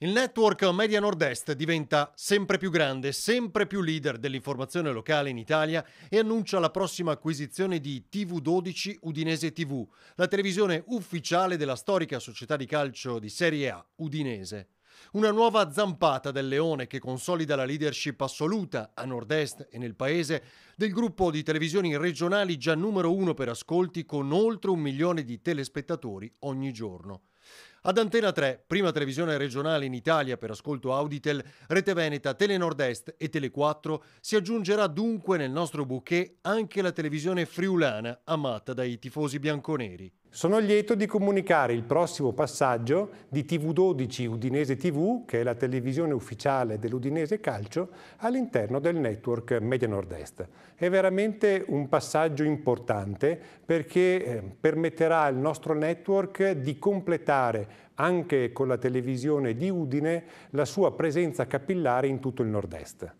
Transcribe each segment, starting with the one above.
Il network Media Nord-Est diventa sempre più grande, sempre più leader dell'informazione locale in Italia e annuncia la prossima acquisizione di TV12 Udinese TV, la televisione ufficiale della storica società di calcio di Serie A Udinese. Una nuova zampata del leone che consolida la leadership assoluta a nord-est e nel paese del gruppo di televisioni regionali già numero uno per ascolti con oltre un milione di telespettatori ogni giorno. Ad Antena 3, prima televisione regionale in Italia per ascolto Auditel, Rete Veneta, Telenord Est e Tele4, si aggiungerà dunque nel nostro bouquet anche la televisione friulana amata dai tifosi bianconeri. Sono lieto di comunicare il prossimo passaggio di TV12 Udinese TV, che è la televisione ufficiale dell'Udinese Calcio, all'interno del network Media Nord-Est. È veramente un passaggio importante perché eh, permetterà al nostro network di completare anche con la televisione di Udine la sua presenza capillare in tutto il Nord-Est.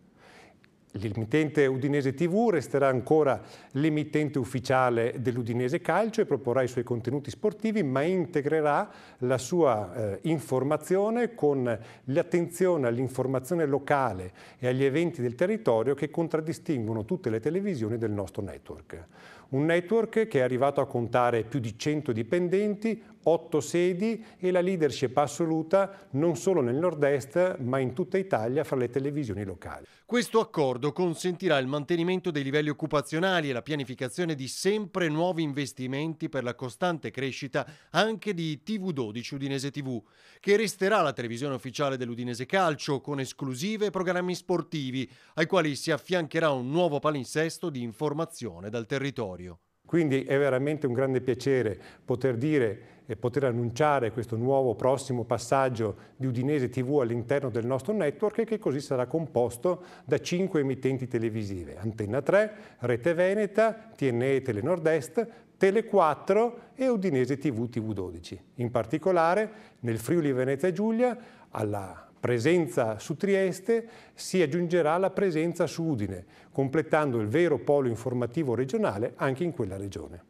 L'emittente Udinese TV resterà ancora l'emittente ufficiale dell'Udinese Calcio e proporrà i suoi contenuti sportivi, ma integrerà la sua eh, informazione con l'attenzione all'informazione locale e agli eventi del territorio che contraddistinguono tutte le televisioni del nostro network. Un network che è arrivato a contare più di 100 dipendenti, 8 sedi e la leadership assoluta non solo nel nord-est ma in tutta Italia fra le televisioni locali. Questo accordo L'accordo consentirà il mantenimento dei livelli occupazionali e la pianificazione di sempre nuovi investimenti per la costante crescita anche di TV12 Udinese TV, che resterà la televisione ufficiale dell'Udinese Calcio con esclusive programmi sportivi, ai quali si affiancherà un nuovo palinsesto di informazione dal territorio. Quindi è veramente un grande piacere poter dire e poter annunciare questo nuovo prossimo passaggio di Udinese TV all'interno del nostro network che così sarà composto da cinque emittenti televisive, Antenna 3, Rete Veneta, TNE Telenordest, Tele 4 e Udinese TV TV12. In particolare nel Friuli Venezia Giulia alla presenza su Trieste si aggiungerà la presenza su Udine, completando il vero polo informativo regionale anche in quella regione.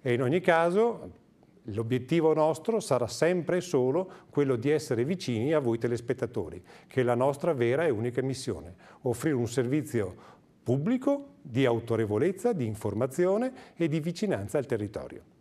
E in ogni caso l'obiettivo nostro sarà sempre e solo quello di essere vicini a voi telespettatori, che è la nostra vera e unica missione, offrire un servizio pubblico di autorevolezza, di informazione e di vicinanza al territorio.